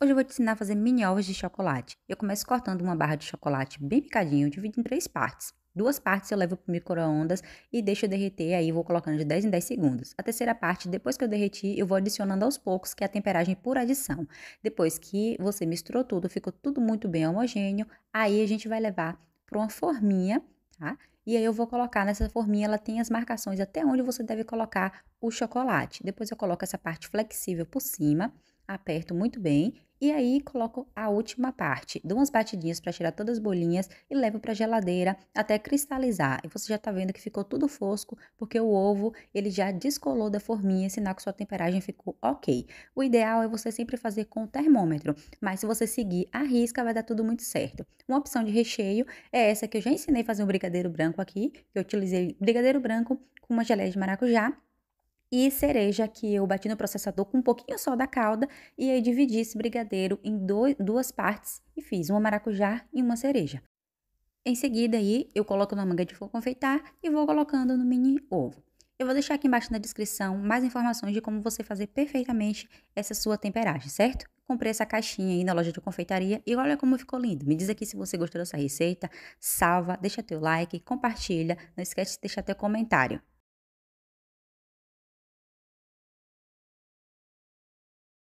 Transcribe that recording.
Hoje eu vou te ensinar a fazer mini ovos de chocolate. Eu começo cortando uma barra de chocolate bem picadinho, divido em três partes. Duas partes eu levo para o micro-ondas e deixo derreter, aí vou colocando de 10 em 10 segundos. A terceira parte, depois que eu derreti, eu vou adicionando aos poucos, que é a temperagem por adição. Depois que você misturou tudo, ficou tudo muito bem homogêneo, aí a gente vai levar para uma forminha, tá? E aí eu vou colocar nessa forminha, ela tem as marcações até onde você deve colocar o chocolate. Depois eu coloco essa parte flexível por cima aperto muito bem e aí coloco a última parte, dou umas batidinhas para tirar todas as bolinhas e levo para geladeira até cristalizar. E você já está vendo que ficou tudo fosco, porque o ovo ele já descolou da forminha, sinal que sua temperagem ficou ok. O ideal é você sempre fazer com o termômetro, mas se você seguir a risca vai dar tudo muito certo. Uma opção de recheio é essa que eu já ensinei a fazer um brigadeiro branco aqui, eu utilizei brigadeiro branco com uma geleia de maracujá e cereja que eu bati no processador com um pouquinho só da calda e aí dividi esse brigadeiro em dois, duas partes e fiz uma maracujá e uma cereja. Em seguida aí eu coloco na manga de flor confeitar e vou colocando no mini ovo. Eu vou deixar aqui embaixo na descrição mais informações de como você fazer perfeitamente essa sua temperagem, certo? Comprei essa caixinha aí na loja de confeitaria e olha como ficou lindo. Me diz aqui se você gostou dessa receita, salva, deixa teu like, compartilha, não esquece de deixar teu comentário.